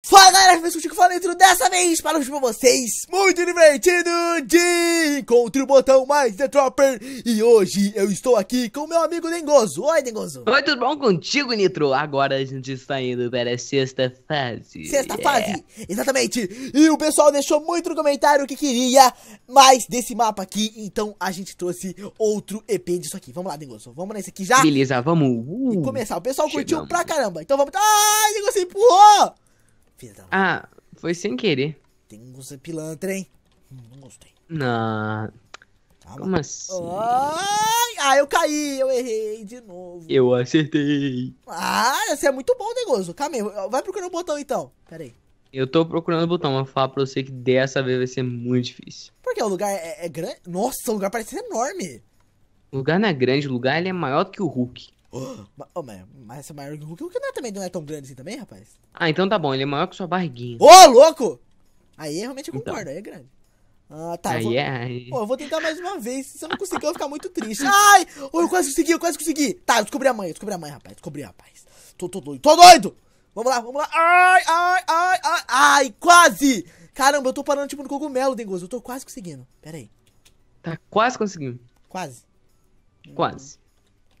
Fala galera, fez contigo falando dessa vez para pra vocês Muito divertido de encontro o botão mais The Dropper E hoje eu estou aqui com meu amigo Dengoso Oi Dengoso Oi, tudo bom contigo Nitro? Agora a gente está indo para a sexta fase Sexta yeah. É. fase, exatamente E o pessoal deixou muito no comentário que queria mais desse mapa aqui Então a gente trouxe outro EP disso aqui Vamos lá Dengoso, vamos nesse aqui já Beleza, vamos uh, E começar, o pessoal curtiu pra caramba Então vamos... Ai, Dengoso empurrou Filha da Ah, foi sem querer. Tem você pilantra, hein? Hum, não gostei. Não. Calma. Tá Como assim? Ai, ah, eu caí, eu errei de novo. Eu acertei. Ah, você é muito bom, negócio. Calma aí, vai procurando o botão então. Pera aí. Eu tô procurando o botão, mas falar pra você que dessa vez vai ser muito difícil. Porque o lugar é, é grande. Nossa, o lugar parece enorme. O lugar não é grande, o lugar ele é maior do que o Hulk. Oh, mas, mas é maior que o Hulk, o Hulk não é, também não é tão grande assim também, rapaz? Ah, então tá bom, ele é maior que sua barriguinha. Ô, oh, louco! Aí realmente eu então. concordo, então. aí é grande. Ah, tá. Aí, é. aí. eu vou tentar mais uma vez, se eu não conseguir, eu vou ficar muito triste. Ai! Oh, eu quase consegui, eu quase consegui! Tá, eu descobri a mãe, eu descobri a mãe, rapaz, descobri, rapaz. Tô, tô doido, tô doido! Vamos lá, vamos lá! Ai, ai, ai, ai, ai, quase! Caramba, eu tô parando tipo no cogumelo, Dengoso, eu tô quase conseguindo. Pera aí. Tá quase conseguindo. Quase. Quase.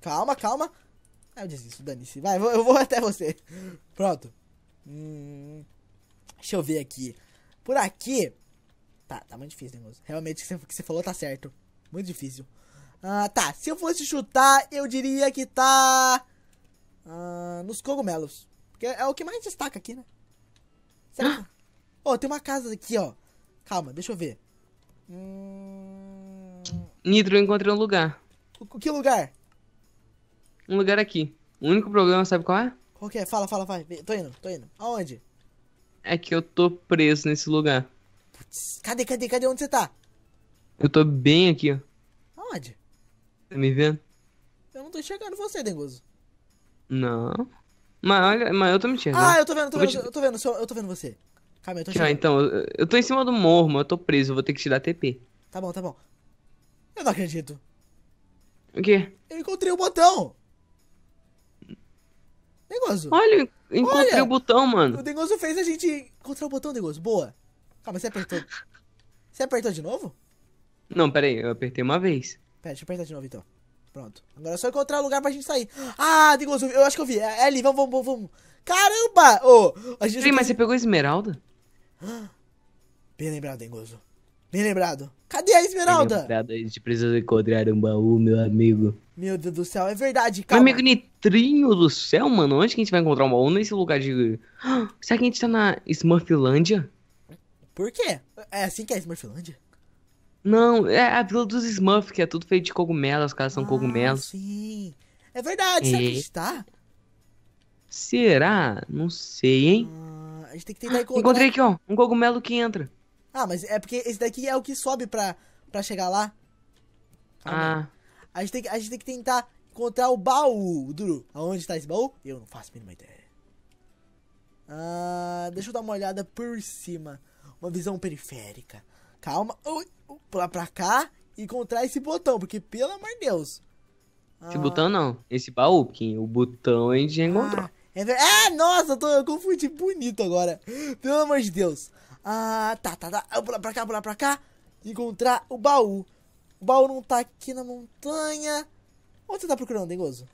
Calma, calma eu desisto, dane-se. Vai, eu vou até você. Pronto. Hum, deixa eu ver aqui. Por aqui. Tá, tá muito difícil, nego. Realmente o que você falou tá certo. Muito difícil. Ah, tá. Se eu fosse chutar, eu diria que tá. Ah, nos cogumelos. Porque é o que mais destaca aqui, né? Certo? Ó, oh, tem uma casa aqui, ó. Calma, deixa eu ver. Hum... Nitro, eu encontrei um lugar. O, que lugar? um lugar aqui. O único problema, sabe qual é? Qual que é? Fala, fala, vai. Tô indo, tô indo. Aonde? É que eu tô preso nesse lugar. Putz, cadê, cadê, cadê? Onde você tá? Eu tô bem aqui, ó. Aonde? Tá me vendo? Eu não tô enxergando você, Dengoso. Não. Mas olha, mas eu tô me enxergando. Ah, eu tô vendo, tô vendo, te... eu tô vendo, eu tô vendo você. Calma, eu tô enxergando. Ah, então, eu, eu tô em cima do morro, mas eu tô preso, eu vou ter que te dar TP. Tá bom, tá bom. Eu não acredito. O quê? Eu encontrei o um botão! Dengoso. Olha, encontrei Olha, o botão, mano. O Dengoso fez a gente encontrar o botão, Dengoso. Boa. Calma, você apertou. Você apertou de novo? Não, pera aí, eu apertei uma vez. Pera, deixa eu apertar de novo então. Pronto. Agora é só encontrar o lugar pra gente sair. Ah, Dengoso, eu acho que eu vi. É, é ali, vamos, vamos, vamos. Caramba! Ô, oh, Sim, Peraí, mas você pegou esmeralda? Bem lembrado, Dengoso. Bem lembrado. Cadê a Esmeralda? lembrado, a gente precisa encontrar um baú, meu amigo. Meu Deus do céu, é verdade, cara. Meu amigo Nitrinho do céu, mano, onde que a gente vai encontrar um baú nesse lugar de... Ah, será que a gente tá na Smurfilândia? Por quê? É assim que é a Não, é a vila dos Smurfs, que é tudo feito de cogumelos, as casas são ah, cogumelos. sim. É verdade, e... será que a é. gente tá? Será? Não sei, hein? Ah, a gente tem que tentar encontrar... Encontrei aqui, ó, um cogumelo que entra. Ah, mas é porque esse daqui é o que sobe pra, pra chegar lá. Calma. Ah. A gente, tem que, a gente tem que tentar encontrar o baú, Duro. Aonde está esse baú? Eu não faço a mínima ideia. Ah, deixa eu dar uma olhada por cima. Uma visão periférica. Calma. Ui, pular pra cá e encontrar esse botão, porque pelo amor de Deus. Ah. Esse botão não, esse baú, porque o botão a gente já encontrou. Ah, é ver... ah nossa, eu, tô, eu confundi bonito agora. Pelo amor de Deus. Ah, tá, tá, tá. Eu vou lá pra cá, vou lá pra cá. Encontrar o baú. O baú não tá aqui na montanha. Onde você tá procurando, Gozo?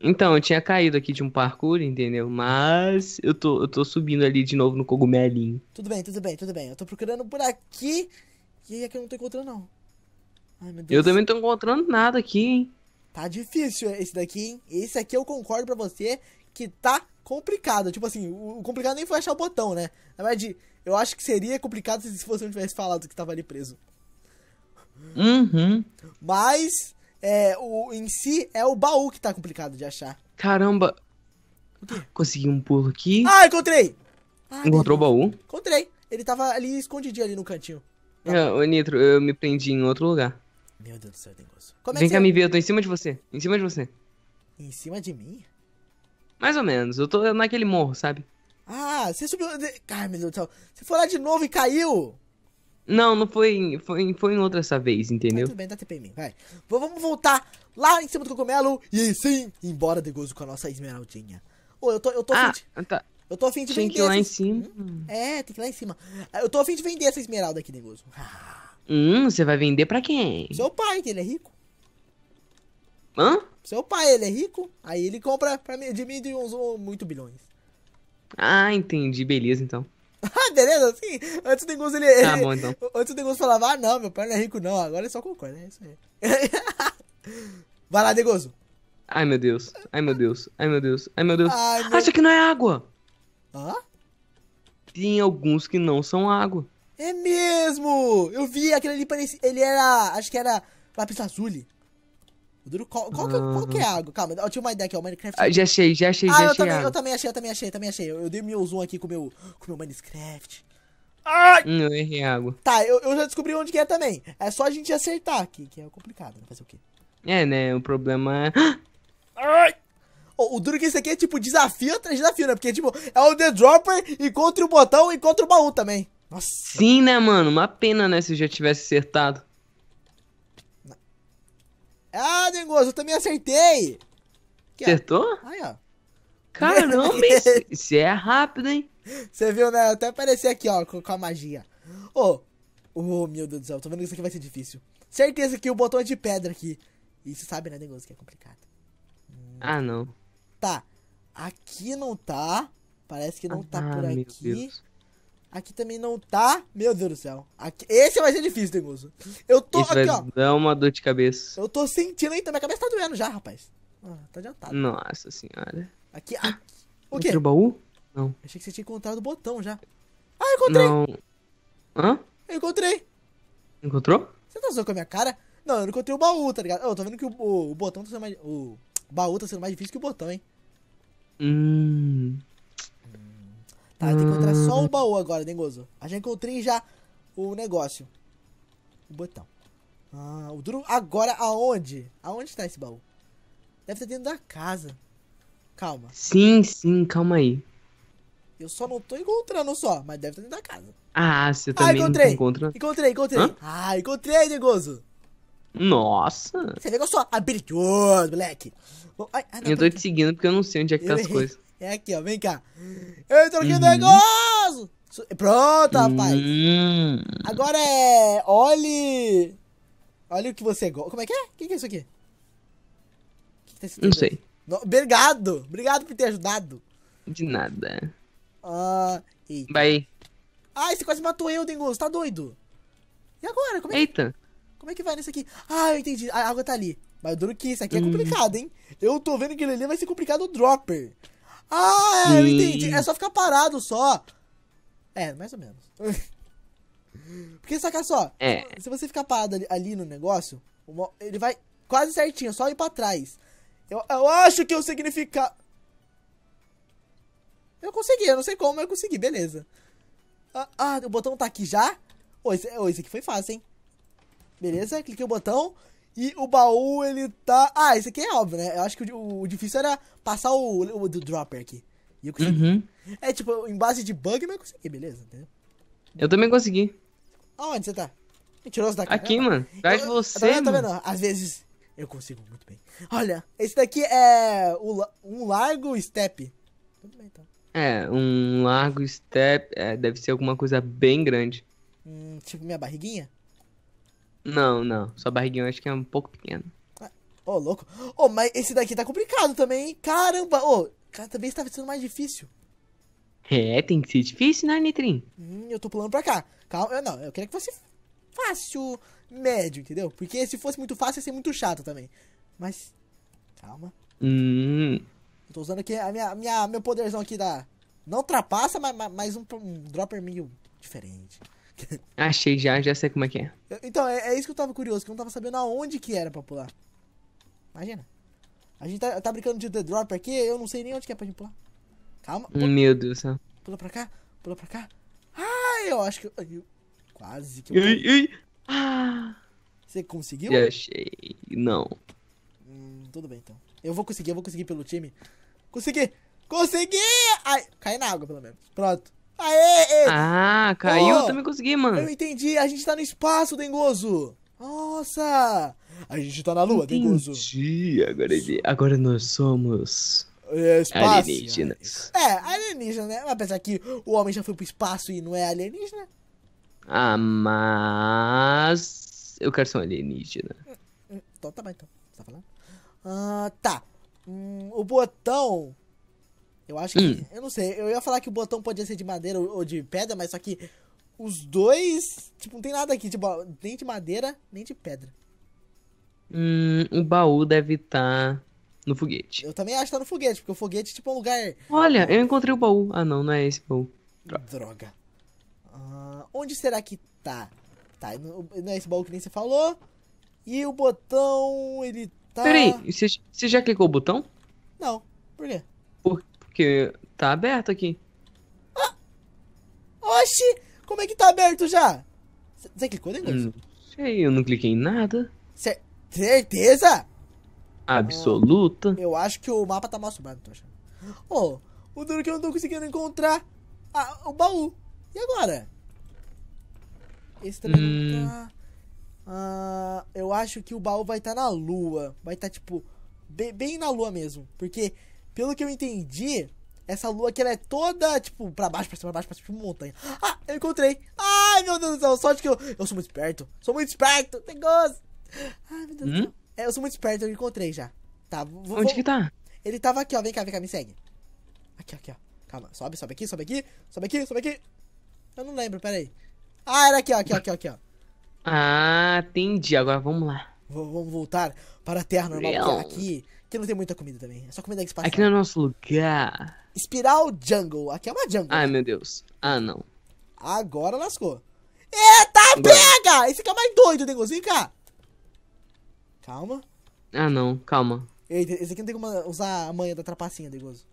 Então, eu tinha caído aqui de um parkour, entendeu? Mas eu tô, eu tô subindo ali de novo no cogumelinho. Tudo bem, tudo bem, tudo bem. Eu tô procurando por aqui. E aí é que eu não tô encontrando, não. Ai, meu Deus. Eu também não tô encontrando nada aqui, hein? Tá difícil esse daqui, hein? Esse aqui eu concordo pra você que tá complicado. Tipo assim, o complicado nem foi achar o botão, né? Na verdade, eu acho que seria complicado se você não tivesse falado que tava ali preso. Uhum. Mas, é, o, em si, é o baú que tá complicado de achar. Caramba. Consegui um pulo aqui. Ah, encontrei! Ah, Encontrou o baú? Encontrei. Ele tava ali escondidinho ali no cantinho. Tá. ô Nitro, eu me prendi em outro lugar. Meu Deus do céu, tem gosto. Como é Vem é cá você... me ver, eu tô em cima de você. Em cima de você. Em cima de mim? Mais ou menos. Eu tô naquele morro, sabe? Ah, você subiu. Ai, meu Deus do céu. Você foi lá de novo e caiu? Não, não foi, foi, foi em outra essa vez, entendeu? Ah, tudo bem, dá tá TP em mim, vai. V vamos voltar lá em cima do cogumelo e sim, embora de gozo com a nossa esmeraldinha. Ô, eu tô, eu tô ah, afim de... tá. Eu tô afim de tem vender. Tem que ir lá em cima. Hum, é, tem que ir lá em cima. Ah, eu tô afim de vender essa esmeralda aqui, Negoso. Hum, você vai vender pra quem? Seu pai, que ele é rico. Hã? Seu pai, ele é rico, aí ele compra pra mim, de mim de uns 8 bilhões. Ah, entendi. Beleza, então. Ah, beleza, sim antes do Gus ele, Tá bom, então. Antes do Gus falava, ah, não, meu pai não é rico, não. Agora ele só concorda, é isso aí. Vai lá, Degoso. Ai, meu Deus. Ai, meu Deus. Ai, meu Deus. Ai, meu Deus. Ai, meu... não é água. Hã? Tem alguns que não são água. É mesmo! Eu vi aquele ali, parecia... ele era, acho que era lápis azul o duro. Qual, qual, é, qual que é uhum. a água? Calma, eu tinha uma ideia aqui, é o Minecraft. Ah, já achei, já achei, ah, já eu achei. Também, Eu também achei, eu também achei, eu também achei. Eu, eu dei meu zoom aqui com meu, o com meu Minecraft. Ai! Não, hum, errei a água. Tá, eu, eu já descobri onde que é também. É só a gente acertar aqui, que é complicado, né? Fazer o quê? É, né? O problema é. Ai! O, o duro que isso aqui é tipo desafio atrás desafio, né? Porque, tipo, é o The Dropper e contra o botão e contra o baú também. Nossa. Sim, né, mano? Uma pena, né, se eu já tivesse acertado. Ah, Dengoso, eu também acertei! É- Acertou? Aí, ó. Caramba, você é rápido, hein? Você viu, né? Até aparecer aqui, ó, com, com a magia. Ô, oh, oh, meu Deus do céu, tô vendo que isso aqui vai ser difícil. Certeza que o botão é de pedra aqui. isso sabe, né, Dengoso, que é complicado. Ah, não. Tá. Aqui não tá. Parece que não ah, tá por aqui. Deus. Aqui também não tá. Meu Deus do céu. Aqui... Esse vai ser difícil, Denguso. Eu tô Isso aqui, vai ó. Dá uma dor de cabeça. Eu tô sentindo ainda. Então, minha cabeça tá doendo já, rapaz. Ah, tá adiantado. Nossa senhora. Aqui. aqui. O quê? O baú? Não. achei que você tinha encontrado o botão já. Ah, encontrei! Não. Hã? Eu encontrei. Encontrou? Você tá zoando com a minha cara? Não, eu não encontrei o baú, tá ligado? Eu tô vendo que o, o, o botão tá sendo mais. O baú tá sendo mais difícil que o botão, hein? Hum. Tá, eu tenho que encontrar só o hum. baú agora, Dengoso. A já encontrei já o negócio. O botão. Ah, o duro. Agora aonde? Aonde tá esse baú? Deve estar dentro da casa. Calma. Sim, sim, calma aí. Eu só não tô encontrando só, mas deve estar dentro da casa. Ah, você ah, também ah, encontrei. encontra. Encontrei, encontrei. Hã? Ah, encontrei, Dengoso. Nossa. Você vê que eu sou habilidoso, moleque. Ai, ai, não, eu tô te seguindo porque eu não sei onde é que tá eu tá errei. as coisas. É aqui, ó. Vem cá. Entra aqui uhum. negócio! Pronto, rapaz. Uhum. Agora é... Olhe... Olha o que você gosta. Como é que é? O que, é isso aqui? O que tá Não sei. No... Obrigado. Obrigado por ter ajudado. De nada. Ah, eita. Vai. Ai, você quase matou eu, Dengoso. Tá doido? E agora? Como é eita. Como é que vai nesse aqui? Ah, eu entendi. A água tá ali. Mas duro que isso aqui é hum. complicado, hein? Eu tô vendo que ele ali vai ser complicado o dropper. Ah, é, eu entendi. É só ficar parado só. É, mais ou menos. Porque, saca só, é. se você ficar parado ali, ali no negócio, ele vai quase certinho, só ir pra trás. Eu, eu acho que eu significado. Eu consegui, eu não sei como, eu consegui, beleza. Ah, ah o botão tá aqui já? Ô, oh, esse, oh, esse aqui foi fácil, hein? Beleza, cliquei o botão. E o baú, ele tá... Ah, isso aqui é óbvio, né? Eu acho que o, o difícil era passar o, o, o do dropper aqui. E eu consegui. Uhum. É, tipo, em base de bug, mas consegui, beleza, entendeu? Né? Eu também consegui. Aonde você tá? Mentiroso daqui. Aqui, mano. Atrás de você, eu, vendo, mano. Às vezes eu consigo muito bem. Olha, esse daqui é o, um largo step. Tudo bem, então. É, um largo step. É, deve ser alguma coisa bem grande. Hum, tipo minha barriguinha? Não, não. Só eu acho que é um pouco pequena. Ô, oh, louco. Ô, oh, mas esse daqui tá complicado também, hein? Caramba! Ô, oh, cara, também está sendo mais difícil. É, tem que ser difícil, né, Nitrin? Hum, eu tô pulando pra cá. Calma, eu não. Eu queria que fosse fácil, médio, entendeu? Porque se fosse muito fácil, ia ser muito chato também. Mas, calma. Hum. Eu tô usando aqui a minha, minha, meu poderzão aqui da... Não ultrapassa, mas, mas um, um dropper meio diferente. Achei já, já sei como é que é. Então, é, é, isso que eu tava curioso, que eu não tava sabendo aonde que era pra pular. Imagina. A gente tá, tá brincando de The Drop aqui, eu não sei nem onde que é pra gente pular. Calma. Pula. Meu Deus do céu. Pula pra cá, pula pra cá. Ai, eu acho que... Eu, quase que eu... Ai, ai. Ah. Você conseguiu? Já achei, não. Hum, tudo bem, então. Eu vou conseguir, eu vou conseguir pelo time. Consegui! Consegui! Ai, caí na água, pelo menos. Pronto. Aê! Ah, caiu? Oh, também consegui, mano. Eu entendi. A gente tá no espaço, Dengoso. Nossa! A gente tá na lua, entendi. Dengoso. Entendi. Agora, Agora nós somos... É, espaço. Alienígenas. É, alienígena, né? Apesar que o homem já foi pro espaço e não é alienígena. Ah, mas... Eu quero ser um alienígena. Então tá bom, então. Você tá falando? Ah, tá. Hum, o botão eu acho que. Hum. Eu não sei, eu ia falar que o botão podia ser de madeira ou de pedra, mas só que os dois. Tipo, não tem nada aqui, tipo, nem de madeira, nem de pedra. Hum, o baú deve estar tá no foguete. Eu também acho que tá no foguete, porque o foguete, tipo, é um lugar. Olha, eu encontrei o baú. Ah, não, não é esse baú. Droga. Droga. Ah, onde será que tá? Tá, não é esse baú que nem você falou. E o botão, ele tá. Peraí, você já clicou o botão? Não. Por quê? Por, porque tá aberto aqui. Ah! Oxi! Como é que tá aberto já? Você clicou, negócio? Né, não sei, eu não cliquei em nada. certeza? Absoluta. eu acho que o mapa tá mal sobrado, tô achando. Oh, o duro é que eu não tô conseguindo encontrar ah, o baú. E agora? Esse também hum. tá... Ah, eu acho que o baú vai estar tá na lua. Vai estar, tá, tipo, bem, bem, na lua mesmo. Porque pelo que eu entendi, essa lua aqui ela é toda, tipo, pra baixo, pra cima, pra baixo, pra cima, tipo montanha. Ah, eu encontrei. Ai, meu Deus do céu, sorte que eu. Eu sou muito esperto. Sou muito esperto, tem gosto. Ai, meu Deus hum? do céu. É, eu sou muito esperto, eu encontrei já. Tá, vou, Onde vou... que tá? Ele tava aqui, ó. Vem cá, vem cá, me segue. Aqui, aqui, ó. Calma, sobe, sobe aqui, sobe aqui, sobe aqui, sobe aqui. Eu não lembro, peraí. Ah, era aqui, ó, aqui, ó, aqui, ó. Aqui, ó. Ah, entendi. Agora vamos lá vamos voltar para a terra normal, aqui, que não tem muita comida também. É só comida que Aqui no nosso lugar. Espiral Jungle. Aqui é uma jungle. Ai, meu Deus. Ah, não. Agora lascou. Eita, Agora. pega! Esse fica é mais doido, negocinho, cá. Calma. Ah, não. Calma. Eita, esse aqui não tem como usar a manha da trapacinha, Degoso.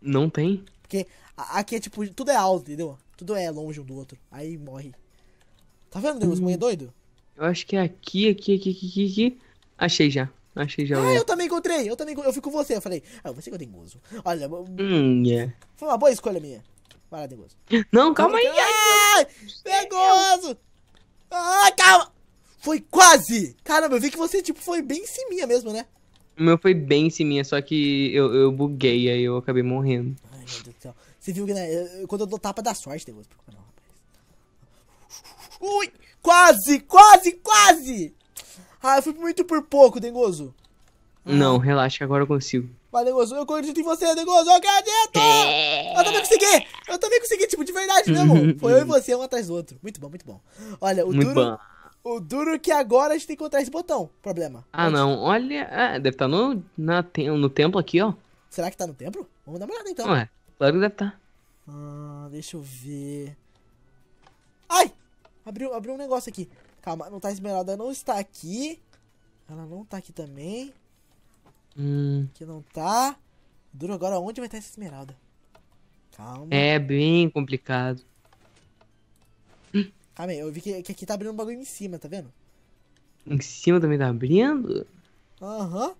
Não tem? Porque aqui é tipo, tudo é alto, entendeu? Tudo é longe um do outro. Aí morre. Tá vendo, Degoso? Hum. Manha é doido? Eu acho que é aqui, aqui, aqui, aqui, aqui. aqui. Achei já. Achei já. Ah, eu também encontrei. Eu também eu fico com você. Eu falei, ah, você é que eu dengoso. Olha, hum, yeah. foi uma boa escolha minha. Vai lá, dengoso. Não, calma aí. Ah, dengoso! Ah, calma! Foi quase! Caramba, eu vi que você, tipo, foi bem em cima mesmo, né? O meu foi bem em cima, só que eu, eu buguei, aí eu acabei morrendo. Ai, meu Deus do céu. Você viu que, né? quando eu dou tapa dá sorte, Deus. Não, rapaz. Ui! Quase, quase, quase! Ah, eu fui muito por pouco, Dengoso. Não, relaxa que agora eu consigo. Vai, Dengoso, eu acredito em você, Dengoso, eu acredito! É. Eu também consegui! Eu também consegui, tipo, de verdade mesmo. Foi eu e você, um atrás do outro. Muito bom, muito bom. Olha, o muito duro... Bom. O duro é que agora a gente tem que encontrar esse botão. Problema. Ah, Onde? não. Olha, ah, deve estar tá no, na, no templo aqui, ó. Será que tá no templo? Vamos dar uma olhada, então. Não é. Claro que deve estar. Tá. Ah, deixa eu ver. Abriu, abriu um negócio aqui. Calma, não tá esmeralda, não está aqui. Ela não tá aqui também. Hum. Que não tá. Duro agora, onde vai estar essa esmeralda? Calma. É bem complicado. Calma aí, eu vi que, que aqui tá abrindo um bagulho em cima, tá vendo? Em cima também tá abrindo? Aham. Uhum.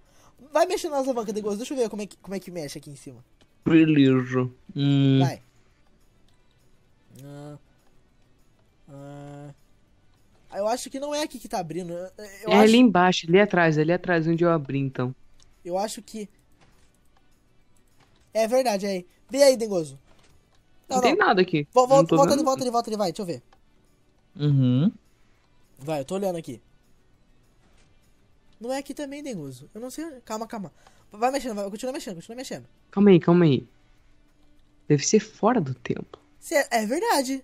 Vai mexendo nas alavancas, Degoso. Deixa eu ver como é, que, como é que mexe aqui em cima. Beleza. Hum. Vai. Ah. Eu acho que não é aqui que tá abrindo. Eu é acho... ali embaixo, ali atrás, ali atrás, onde eu abri então. Eu acho que. É verdade, aí. Vê aí, Dengoso. Não, não, não. tem nada aqui. Vol volta, volta, ele, volta, ele, volta, ele, vai, deixa eu ver. Uhum. Vai, eu tô olhando aqui. Não é aqui também, Dengoso. Eu não sei. Calma, calma. Vai mexendo, vai. Continua mexendo, continua mexendo. Calma aí, calma aí. Deve ser fora do tempo. É verdade.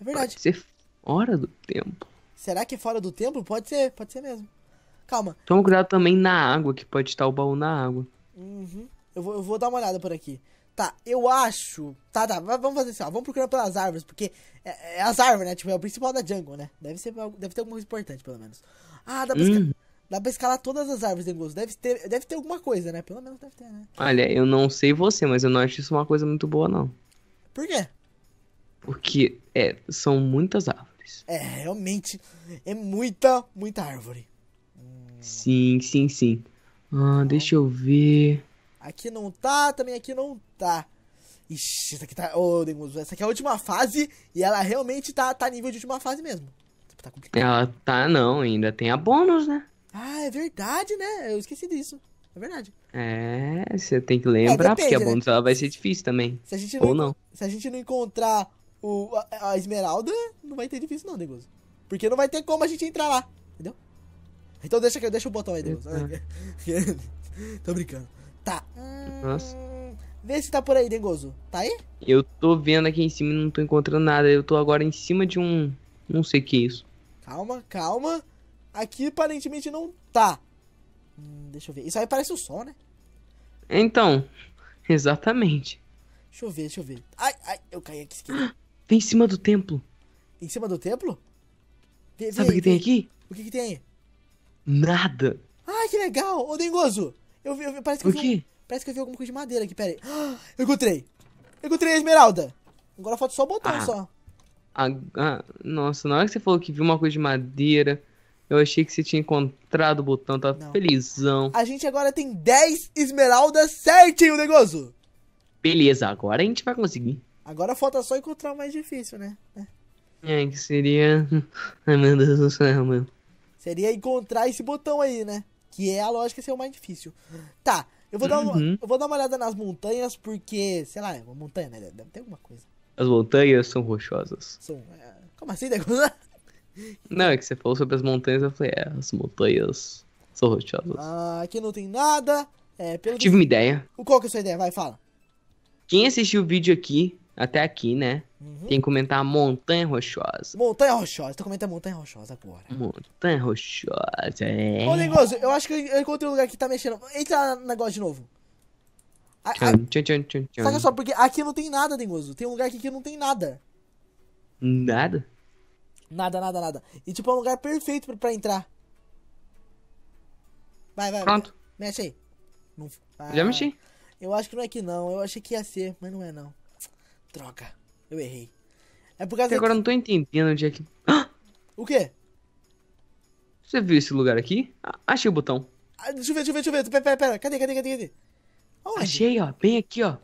É verdade. Pode ser Hora do tempo. Será que fora do tempo? Pode ser, pode ser mesmo. Calma. Toma cuidado também na água, que pode estar o baú na água. Uhum. Eu vou, eu vou dar uma olhada por aqui. Tá, eu acho. Tá, tá, vamos fazer assim, ó. Vamos procurar pelas árvores, porque é, é as árvores, né? Tipo, é o principal da jungle, né? Deve, ser, deve ter alguma coisa importante, pelo menos. Ah, dá pra, hum. escalar, dá pra escalar todas as árvores, Dengoso. Deve ter, deve ter alguma coisa, né? Pelo menos deve ter, né? Olha, eu não sei você, mas eu não acho isso uma coisa muito boa, não. Por quê? Porque é, são muitas árvores árvores. É, realmente é muita, muita árvore. Sim, sim, sim. Ah, deixa eu ver. Aqui não tá, também aqui não tá. Ixi, essa aqui tá. Ô, oh, Denguzo, essa aqui é a última fase e ela realmente tá, tá nível de última fase mesmo. Tipo, tá complicado. Ela tá não, ainda tem a bônus, né? Ah, é verdade, né? Eu esqueci disso. É verdade. É, você tem que lembrar, é, depende, porque a né? bônus né? ela vai ser difícil também. Se a gente não, Ou não. Se a gente não encontrar o, a, a esmeralda, não vai ter difícil não, Degoso. Porque não vai ter como a gente entrar lá, entendeu? Então deixa, deixa o botão aí, Degoso. Tô brincando. Tá. Hum, Nossa. Vê se tá por aí, Dengoso. Tá aí? Eu tô vendo aqui em cima e não tô encontrando nada. Eu tô agora em cima de um. Não sei o que é isso. Calma, calma. Aqui aparentemente não tá. Hum, deixa eu ver. Isso aí parece o sol, né? Então, exatamente. Deixa eu ver, deixa eu ver. Ai, ai, eu caí aqui. Vem em cima do templo. Em cima do templo? Vê, Sabe o que tem aqui? O que, que tem? Nada. Ai, que legal! Ô, Dengoso! Eu vi, eu vi, parece que o eu vi, Parece que eu vi alguma coisa de madeira aqui, pera aí. Ah, eu encontrei! Eu encontrei a esmeralda! Agora falta só o botão, ah. só. Ah, nossa, na hora que você falou que viu uma coisa de madeira, eu achei que você tinha encontrado o botão, tava tá Não. felizão. A gente agora tem 10 esmeraldas certinho, Negoso! Beleza, agora a gente vai conseguir. Agora falta só encontrar o mais difícil, né? É. É, que seria. Ai meu Deus do céu, mano. Seria encontrar esse botão aí, né? Que é a lógica ser o mais difícil. Tá, eu vou, dar uma, uhum. eu vou dar uma olhada nas montanhas, porque, sei lá, é uma montanha, né? Deve ter alguma coisa. As montanhas são rochosas. São. É... Como assim, né? Não, é que você falou sobre as montanhas, eu falei, é, as montanhas são rochosas. Ah, aqui não tem nada. É, Tive que... uma ideia. Qual que é a sua ideia? Vai, fala. Quem assistiu o vídeo aqui até aqui, né? Uhum. Tem que comentar Montanha Rochosa. Montanha Rochosa, tô comentando Montanha Rochosa agora. Montanha Rochosa, é. Ô, Lingoso, eu acho que eu encontrei um lugar que tá mexendo. Entra no negócio de novo. A, a... Tchum, tchum, tchum, Saca só, porque aqui não tem nada, Lingoso. Tem um lugar aqui que não tem nada. Nada? Nada, nada, nada. E tipo, é um lugar perfeito pra, pra entrar. Vai, vai. Pronto. Mexe aí. Não... Ah, Já mexi. Ah, eu acho que não é aqui não. Eu achei que ia ser, mas não é não. Droga, eu errei. É por causa Até agora eu não tô entendendo onde é que. O quê? Você viu esse lugar aqui? Ah, achei o botão. Ah, deixa eu ver, deixa eu ver, deixa eu ver. Pera, pera, pera. Cadê, cadê, cadê, cadê? Achei, ó. Bem aqui, ó.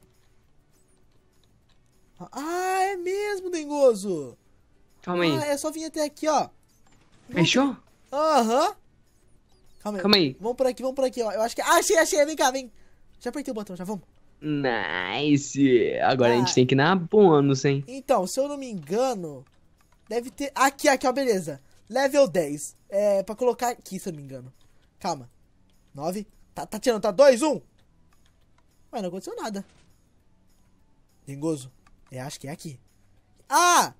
Ah, é mesmo, dengoso. Calma ah, aí. Ah, é só vir até aqui, ó. Fechou? Aham. Uhum. Calma aí. aí. Vamos por aqui, vamos por aqui, ó. Eu acho que. Ah, achei, achei. Vem cá, vem. Já apertei o botão, já vamos. Nice! Agora ah, a gente ah. tem que ir na bônus, hein? Então, se eu não me engano, deve ter. Aqui, aqui, ó, beleza. Level 10. É, pra colocar aqui, se eu não me engano. Calma. 9. Tá, tá tirando, tá 2, 1. Um. Mas não aconteceu nada. Dengoso. Eu é, acho que é aqui. Ah!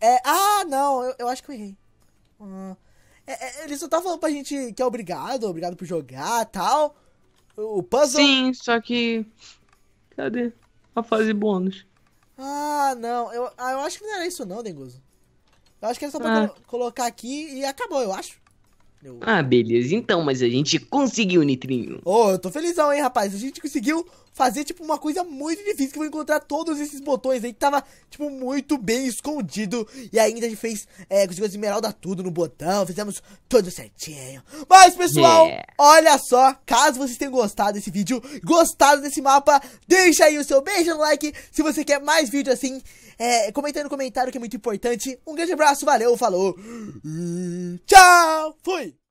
É, ah, não, eu, eu acho que eu errei. Ah, é, é, ele só tá falando pra gente que é obrigado, obrigado por jogar tal. O puzzle. Sim, só que Cadê a fase bônus? Ah, não. Eu, ah, eu acho que não era isso não, Denguzo. Eu acho que era só pra ah. colocar aqui e acabou, eu acho. Eu... Ah, beleza. Então, mas a gente conseguiu, Nitrinho. Ô, oh, eu tô felizão, hein, rapaz. A gente conseguiu fazer, tipo, uma coisa muito difícil, que eu vou encontrar todos esses botões aí, que tava, tipo, muito bem escondido. E ainda a gente fez, é, conseguiu esmeralda tudo no botão, fizemos tudo certinho. Mas, pessoal, yeah. olha só, caso vocês tenham gostado desse vídeo, gostado desse mapa, deixa aí o seu beijo no like, se você quer mais vídeo assim, é, comenta aí no comentário que é muito importante. Um grande abraço, valeu, falou, tchau, fui!